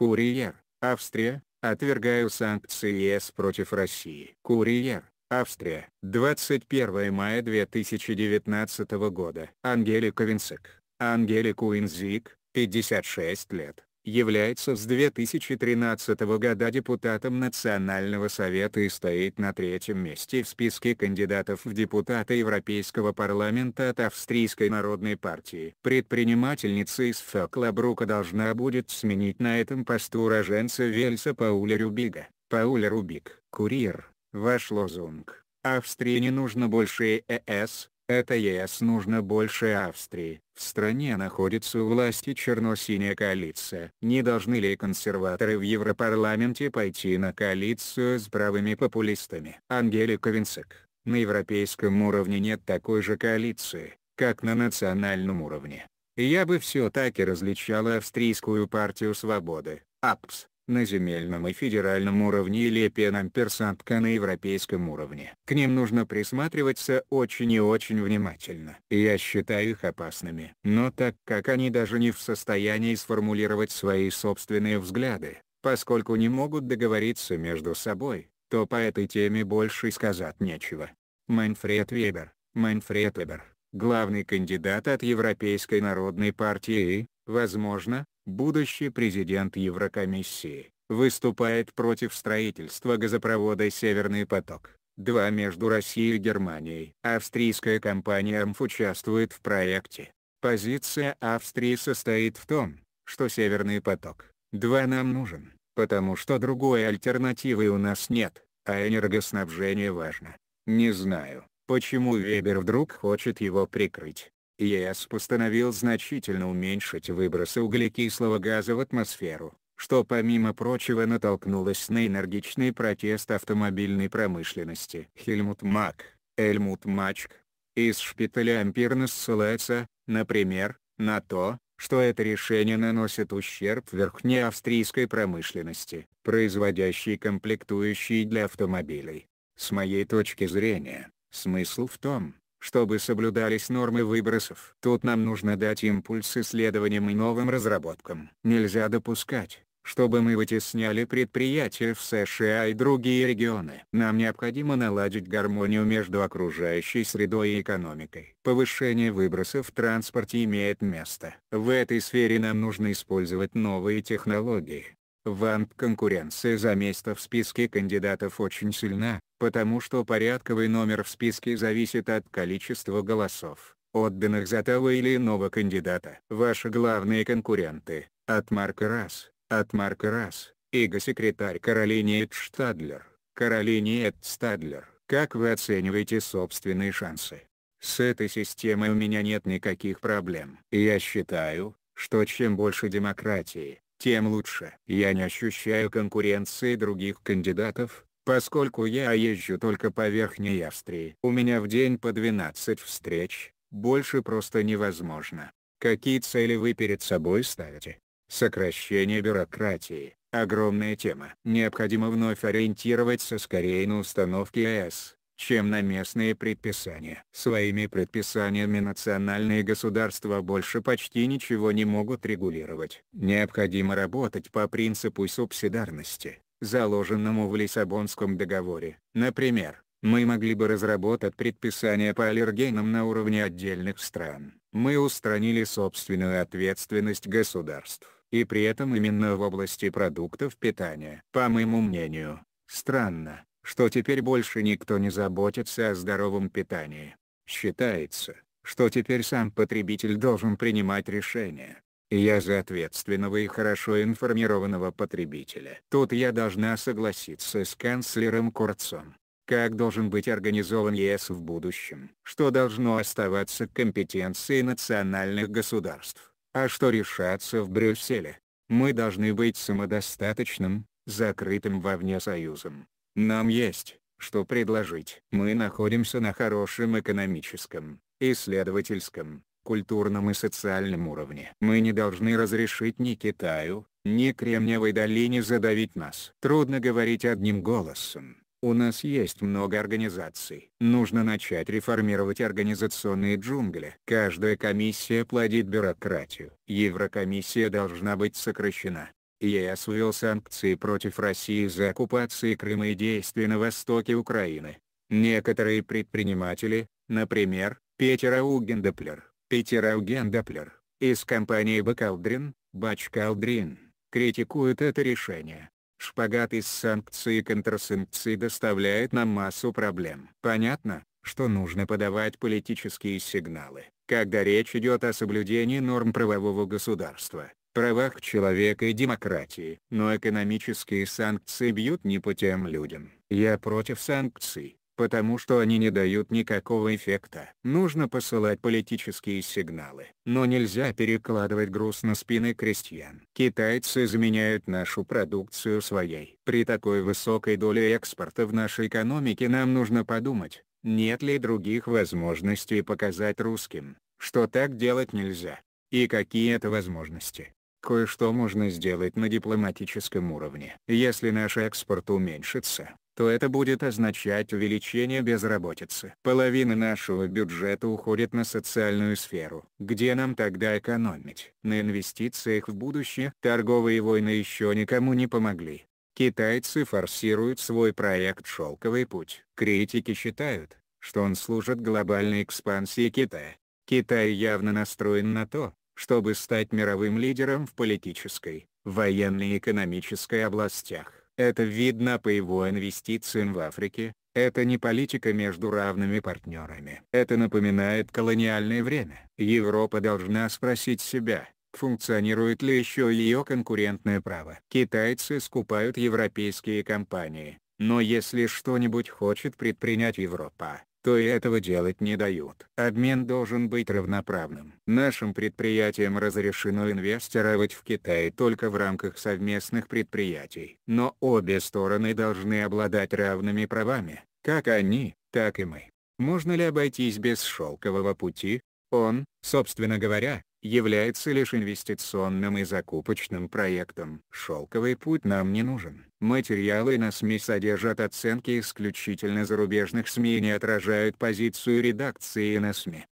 Курьер, Австрия, отвергаю санкции ЕС против России. Курьер, Австрия, 21 мая 2019 года. Ангелика Винсек. Ангелик Уинзик, 56 лет, является с 2013 года депутатом Национального совета и стоит на третьем месте в списке кандидатов в депутаты Европейского парламента от Австрийской народной партии. Предпринимательница из Фоклабрука должна будет сменить на этом посту уроженца Вельса Пауля Рубига. Пауля Рубик. Курьер. Ваш лозунг. Австрии не нужно больше ЕС, э, это ЕС нужно больше Австрии. В стране находится у власти черно-синяя коалиция. Не должны ли консерваторы в Европарламенте пойти на коалицию с правыми популистами? Ангелика Винцек. На европейском уровне нет такой же коалиции, как на национальном уровне. Я бы все-таки различала австрийскую партию свободы, АПС, на земельном и федеральном уровне или пенамперсантка на европейском уровне. К ним нужно присматриваться очень и очень внимательно. Я считаю их опасными. Но так как они даже не в состоянии сформулировать свои собственные взгляды, поскольку не могут договориться между собой, то по этой теме больше сказать нечего. Майнфред Вебер, Майнфред Вебер главный кандидат от Европейской народной партии и, возможно, будущий президент Еврокомиссии, выступает против строительства газопровода «Северный поток». 2 между Россией и Германией. Австрийская компания МФ участвует в проекте. Позиция Австрии состоит в том, что «Северный поток» 2 нам нужен, потому что другой альтернативы у нас нет, а энергоснабжение важно. Не знаю, Почему Вебер вдруг хочет его прикрыть? ЕС постановил значительно уменьшить выбросы углекислого газа в атмосферу, что помимо прочего натолкнулось на энергичный протест автомобильной промышленности. Хельмут Мак, Эльмут Мачк, из шпиталя Ампирна ссылается, например, на то, что это решение наносит ущерб верхней австрийской промышленности, производящей комплектующие для автомобилей. С моей точки зрения, Смысл в том, чтобы соблюдались нормы выбросов. Тут нам нужно дать импульс исследованиям и новым разработкам. Нельзя допускать, чтобы мы вытесняли предприятия в США и другие регионы. Нам необходимо наладить гармонию между окружающей средой и экономикой. Повышение выбросов в транспорте имеет место. В этой сфере нам нужно использовать новые технологии. Вамп конкуренция за место в списке кандидатов очень сильна, потому что порядковый номер в списке зависит от количества голосов, отданных за того или иного кандидата. Ваши главные конкуренты – от Марка Расс, от Марка Расс, эго-секретарь Каролине Эдштадлер, Каролине Эдштадлер. Как вы оцениваете собственные шансы? С этой системой у меня нет никаких проблем. Я считаю, что чем больше демократии, тем лучше. Я не ощущаю конкуренции других кандидатов, поскольку я езжу только по Верхней Австрии. У меня в день по 12 встреч, больше просто невозможно. Какие цели вы перед собой ставите? Сокращение бюрократии – огромная тема. Необходимо вновь ориентироваться скорее на установки ЕС, а чем на местные предписания. Своими предписаниями национальные государства больше почти ничего не могут регулировать. Необходимо работать по принципу субсидарности, заложенному в Лиссабонском договоре. Например, мы могли бы разработать предписания по аллергенам на уровне отдельных стран. Мы устранили собственную ответственность государств, и при этом именно в области продуктов питания. По моему мнению, странно, что теперь больше никто не заботится о здоровом питании. Считается, что теперь сам потребитель должен принимать решения. я за ответственного и хорошо информированного потребителя. Тут я должна согласиться с канцлером Курцом. Как должен быть организован ЕС в будущем? Что должно оставаться компетенцией национальных государств? А что решаться в Брюсселе? Мы должны быть самодостаточным, закрытым вовне союзом. Нам есть, что предложить. Мы находимся на хорошем экономическом, исследовательском, культурном и социальном уровне. Мы не должны разрешить ни Китаю, ни Кремниевой долине задавить нас. Трудно говорить одним голосом. У нас есть много организаций. Нужно начать реформировать организационные джунгли. Каждая комиссия плодит бюрократию. Еврокомиссия должна быть сокращена. ЕС освоил санкции против России за оккупации Крыма и действия на востоке Украины. Некоторые предприниматели, например, Петер Аугендеплер, Петер Аугендеплер, из компании Бакалдрин, Бачкалдрин, критикуют это решение. Шпагат из санкций и контрсанкций доставляет нам массу проблем. Понятно, что нужно подавать политические сигналы, когда речь идет о соблюдении норм правового государства правах человека и демократии. Но экономические санкции бьют не по тем людям. Я против санкций, потому что они не дают никакого эффекта. Нужно посылать политические сигналы. Но нельзя перекладывать груз на спины крестьян. Китайцы заменяют нашу продукцию своей. При такой высокой доле экспорта в нашей экономике нам нужно подумать, нет ли других возможностей показать русским, что так делать нельзя, и какие это возможности кое-что можно сделать на дипломатическом уровне. Если наш экспорт уменьшится, то это будет означать увеличение безработицы. Половина нашего бюджета уходит на социальную сферу. Где нам тогда экономить? На инвестициях в будущее торговые войны еще никому не помогли. Китайцы форсируют свой проект «Шелковый путь». Критики считают, что он служит глобальной экспансии Китая. Китай явно настроен на то, чтобы стать мировым лидером в политической, военной и экономической областях. Это видно по его инвестициям в Африке, это не политика между равными партнерами. Это напоминает колониальное время. Европа должна спросить себя, функционирует ли еще ее конкурентное право. Китайцы скупают европейские компании, но если что-нибудь хочет предпринять Европа, то и этого делать не дают. Обмен должен быть равноправным. Нашим предприятиям разрешено инвестировать в Китай только в рамках совместных предприятий. Но обе стороны должны обладать равными правами, как они, так и мы. Можно ли обойтись без шелкового пути? Он, собственно говоря, является лишь инвестиционным и закупочным проектом. Шелковый путь нам не нужен. Материалы на СМИ содержат оценки исключительно зарубежных СМИ и не отражают позицию редакции на СМИ.